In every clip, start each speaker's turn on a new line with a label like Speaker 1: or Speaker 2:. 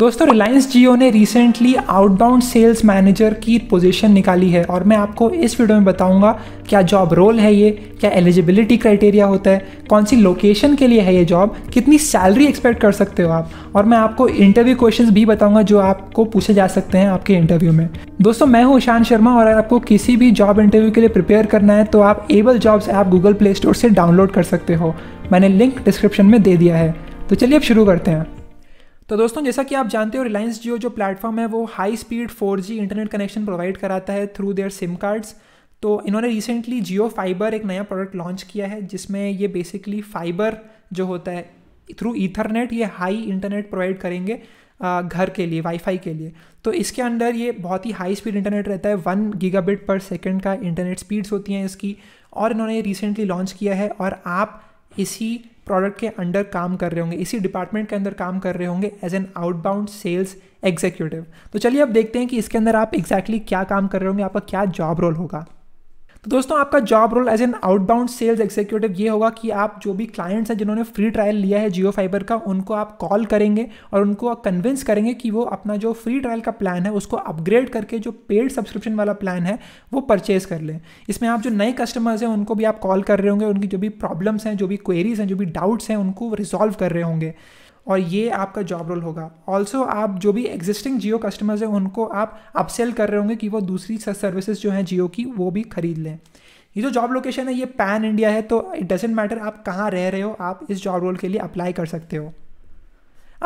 Speaker 1: दोस्तों रिलायंस जियो ने recently outbound sales manager की पोजीशन निकाली है और मैं आपको इस वीडियो में बताऊंगा क्या जॉब रोल है ये क्या एलिजिबिलिटी क्राइटेरिया होता है कौन सी लोकेशन के लिए है ये जॉब कितनी सैलरी एक्सपेक्ट कर सकते हो आप और मैं आपको इंटरव्यू क्वेश्चन भी बताऊंगा जो आपको पूछे जा सकते हैं आपके इंटरव्यू में दोस्तों मैं हूँ ईशान शर्मा और अगर आपको किसी भी जॉब इंटरव्यू के लिए प्रिपेयर करना है तो आप able jobs app Google Play Store से डाउनलोड कर सकते हो मैंने लिंक डिस्क्रिप्शन में दे दिया है तो चलिए अब शुरू करते हैं तो दोस्तों जैसा कि आप जानते हो रिलायंस जियो जो प्लेटफॉर्म है वो high speed four internet connection provide कराता है थ्रू देयर सिम कार्ड्स तो इन्होंने रिसेंटली जियो फाइबर एक नया प्रोडक्ट लॉन्च किया है जिसमें ये बेसिकली फाइबर जो होता है थ्रू ईथरनेट ये हाई इंटरनेट प्रोवाइड करेंगे घर के लिए वाईफाई के लिए तो इसके अंदर ये बहुत ही हाई स्पीड इंटरनेट रहता है वन गीगाबिट पर सेकंड का इंटरनेट स्पीड्स होती हैं इसकी और इन्होंने रिसेंटली लॉन्च किया है और आप इसी प्रोडक्ट के अंडर काम कर रहे होंगे इसी डिपार्टमेंट के अंदर काम कर रहे होंगे as an outbound sales executive तो चलिए अब देखते हैं कि इसके अंदर आप एग्जैक्टली exactly क्या काम कर रहे होंगे आपका क्या जॉब रोल होगा तो दोस्तों आपका job role as an outbound sales executive ये होगा कि आप जो भी क्लाइंट्स हैं जिन्होंने फ्री ट्रायल लिया है जियो फाइबर का उनको आप कॉल करेंगे और उनको कन्विंस करेंगे कि वो अपना जो फ्री ट्रायल का प्लान है उसको अपग्रेड करके जो पेड सब्सक्रिप्शन वाला प्लान है वो परचेज कर लें इसमें आप जो नए कस्टमर्स हैं उनको भी आप कॉल कर रहे होंगे उनकी जो भी प्रॉब्लम्स हैं जो भी क्वेरीज हैं जो भी डाउट्स हैं उनको रिजॉल्व कर रहे होंगे और ये आपका जॉब रोल होगा ऑल्सो आप जो भी एग्जिस्टिंग जियो कस्टमर्स हैं उनको आप अपसेल कर रहे होंगे कि वो दूसरी सर्विसेज जो हैं जियो की वो भी खरीद लें ये जो जॉब लोकेशन है ये पैन इंडिया है तो इट डजेंट मैटर आप कहाँ रह रहे हो आप इस जॉब रोल के लिए अप्लाई कर सकते हो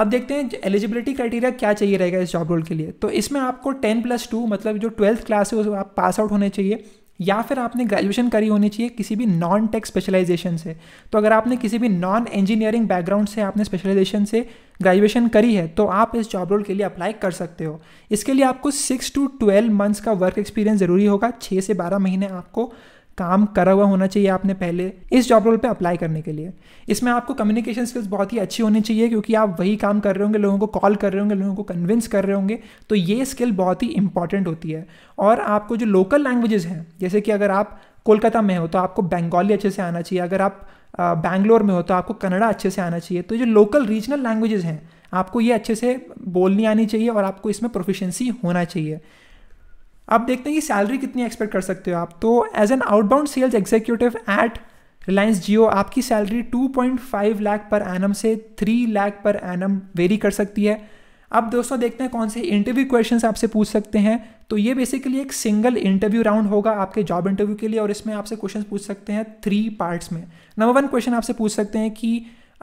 Speaker 1: अब देखते हैं एलिजिबिलिटी क्राइटेरिया क्या चाहिए रहेगा इस जॉब रोल के लिए तो इसमें आपको टेन प्लस टू मतलब जो ट्वेल्थ क्लास है उसमें आप पास आउट होने चाहिए या फिर आपने ग्रेजुएशन करी होनी चाहिए किसी भी नॉन टेक स्पेशलाइजेशन से तो अगर आपने किसी भी नॉन इंजीनियरिंग बैकग्राउंड से आपने स्पेशलाइजेशन से ग्रेजुएशन करी है तो आप इस जॉब रोल के लिए अप्लाई कर सकते हो इसके लिए आपको सिक्स टू ट्वेल्व मंथ्स का वर्क एक्सपीरियंस ज़रूरी होगा छः से बारह महीने आपको काम करा हुआ होना चाहिए आपने पहले इस जॉब रोल पे अप्लाई करने के लिए इसमें आपको कम्युनिकेशन स्किल्स बहुत ही अच्छी होनी चाहिए क्योंकि आप वही काम कर रहे होंगे लोगों को कॉल कर रहे होंगे लोगों को कन्विंस कर रहे होंगे तो ये स्किल बहुत ही इंपॉर्टेंट होती है और आपको जो लोकल लैंग्वेजेस हैं जैसे कि अगर आप कोलकाता में हो तो आपको बंगाली अच्छे से आना चाहिए अगर आप बैंगलोर में हो तो आपको कन्नड़ा अच्छे से आना चाहिए तो जो लोकल रीजनल लैंग्वेजेस हैं आपको ये अच्छे से बोलनी आनी चाहिए और आपको इसमें प्रोफिशेंसी होना चाहिए आप देखते हैं कि सैलरी कितनी एक्सपेक्ट कर सकते हो आप तो as an outbound sales executive at Reliance Jio आपकी सैलरी 2.5 लाख पर एनम से 3 लाख पर एनम वेरी कर सकती है अब दोस्तों देखते हैं कौन से इंटरव्यू क्वेश्चन आपसे पूछ सकते हैं तो ये बेसिकली एक सिंगल इंटरव्यू राउंड होगा आपके जॉब इंटरव्यू के लिए और इसमें आपसे क्वेश्चन पूछ सकते हैं थ्री पार्ट्स में नंबर वन क्वेश्चन आपसे पूछ सकते हैं कि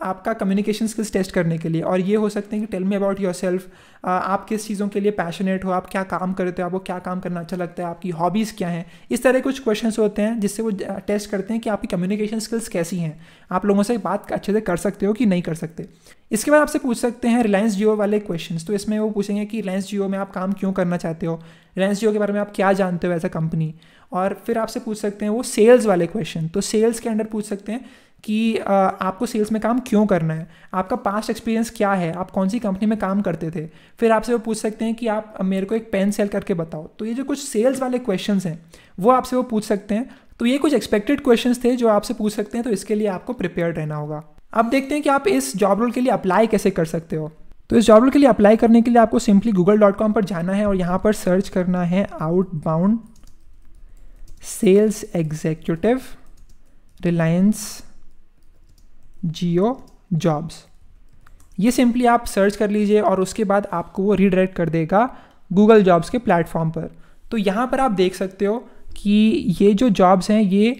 Speaker 1: आपका कम्युनिकेशन स्किल्स टेस्ट करने के लिए और ये हो सकते हैं कि tell me about yourself आप किस चीज़ों के लिए पैशनेट हो आप क्या काम करते हो आपको क्या काम करना अच्छा लगता है आपकी हॉबीज़ क्या हैं इस तरह कुछ क्वेश्चंस होते हैं जिससे वो टेस्ट करते हैं कि आपकी कम्युनिकेशन स्किल्स कैसी हैं आप लोगों से बात अच्छे से कर सकते हो कि नहीं कर सकते इसके बाद आपसे पूछ सकते हैं रिलायंस जियो वाले क्वेश्चन तो इसमें वो पूछेंगे कि रिलायंस जियो में आप काम क्यों करना चाहते हो रिलायंस जियो के बारे में आप क्या जानते हो एज अ कंपनी और फिर आपसे पूछ सकते हैं वो सेल्स वाले क्वेश्चन तो सेल्स के अंडर पूछ सकते हैं कि आपको सेल्स में काम क्यों करना है आपका पास्ट एक्सपीरियंस क्या है आप कौन सी कंपनी में काम करते थे फिर आपसे वो पूछ सकते हैं कि आप मेरे को एक पेन सेल करके बताओ तो ये जो कुछ सेल्स वाले क्वेश्चन हैं वो आपसे वो पूछ सकते हैं तो ये कुछ एक्सपेक्टेड क्वेश्चन थे जो आपसे पूछ सकते हैं तो इसके लिए आपको प्रिपेयर रहना होगा अब देखते हैं कि आप इस जॉब रोल के लिए अप्लाई कैसे कर सकते हो तो इस जॉब रोल के लिए अप्लाई करने के लिए आपको सिंपली गूगल डॉट कॉम पर जाना है और यहाँ पर सर्च करना है outbound sales executive Reliance Jio jobs ये सिंपली आप सर्च कर लीजिए और उसके बाद आपको वो रीडायरेक्ट कर देगा गूगल जॉब्स के प्लेटफॉर्म पर तो यहाँ पर आप देख सकते हो कि ये जो जॉब्स हैं ये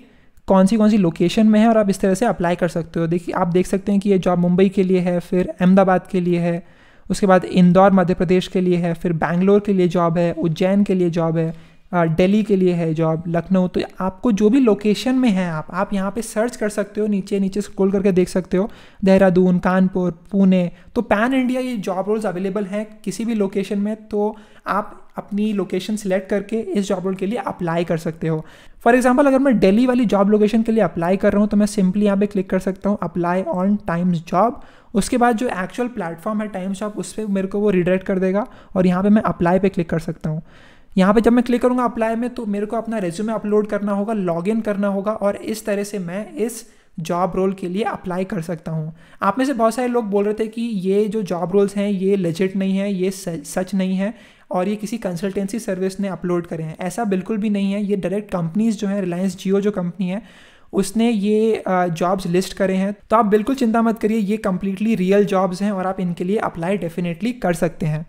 Speaker 1: कौन सी कौन सी लोकेशन में है और आप इस तरह से अप्लाई कर सकते हो देखिए आप देख सकते हैं कि ये जॉब मुंबई के लिए है फिर अहमदाबाद के लिए है उसके बाद इंदौर मध्य प्रदेश के लिए है फिर बैंगलोर के लिए जॉब है उज्जैन के लिए जॉब है दिल्ली के लिए है जॉब लखनऊ तो आपको जो भी लोकेशन में है आप आप यहाँ पे सर्च कर सकते हो नीचे नीचे स्क्रॉल करके देख सकते हो देहरादून कानपुर पुणे तो पैन इंडिया ये जॉब रोल्स अवेलेबल हैं किसी भी लोकेशन में तो आप अपनी लोकेशन सिलेक्ट करके इस जॉब रोल के लिए अप्लाई कर सकते हो फॉर एग्जाम्पल अगर मैं डेली वाली जॉब लोकेशन के लिए अप्लाई कर रहा हूँ तो मैं सिंपली यहाँ पे क्लिक कर सकता हूँ अप्लाई ऑन टाइम्स जॉब उसके बाद जो एक्चुअल प्लेटफॉर्म है टाइम्स जॉब उस पर मेरे को वो रिडायरेक्ट कर देगा और यहाँ पर मैं अप्लाई पे क्लिक कर सकता हूँ यहाँ पे जब मैं क्लिक करूँगा अप्लाई में तो मेरे को अपना रेज्यूमे अपलोड करना होगा लॉगिन करना होगा और इस तरह से मैं इस जॉब रोल के लिए अप्लाई कर सकता हूँ आप में से बहुत सारे लोग बोल रहे थे कि ये जो जॉब रोल्स हैं ये लेजिट नहीं है ये सच नहीं है और ये किसी कंसल्टेंसी सर्विस ने अपलोड करे हैं ऐसा बिल्कुल भी नहीं है ये डायरेक्ट कंपनीज जो हैं रिलायंस जियो जो कंपनी है उसने ये जॉब्स लिस्ट करे हैं तो आप बिल्कुल चिंता मत करिए ये कम्प्लीटली रियल जॉब्स हैं और आप इनके लिए अप्लाई डेफिनेटली कर सकते हैं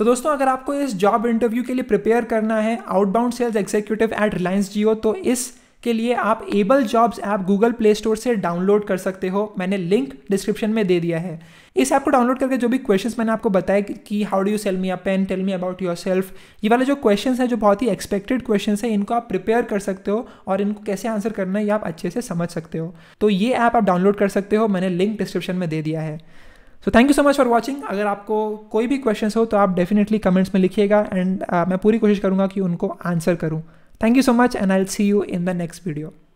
Speaker 1: तो दोस्तों अगर आपको इस जॉब इंटरव्यू के लिए प्रिपेयर करना है outbound sales executive at Reliance Jio तो इस के लिए आप able jobs app Google Play Store से डाउनलोड कर सकते हो मैंने लिंक डिस्क्रिप्शन में दे दिया है इस ऐप को डाउनलोड करके जो भी क्वेश्चंस मैंने आपको बताया कि how do you sell me a pen tell me about yourself ये वाले जो क्वेश्चंस हैं जो बहुत ही एक्सपेक्टेड क्वेश्चंस हैं इनको आप प्रिपेयर कर सकते हो और इनको कैसे आंसर करना है ये आप अच्छे से समझ सकते हो तो ये ऐप आप डाउनलोड कर सकते हो मैंने लिंक डिस्क्रिप्शन में दे दिया है so thank you so much for watching अगर आपको कोई भी क्वेश्चन हो तो आप डेफिनेटली कमेंट्स में लिखिएगा एंड uh, मैं पूरी कोशिश करूँगा कि उनको आंसर करूँ thank you so much and I see you in the next video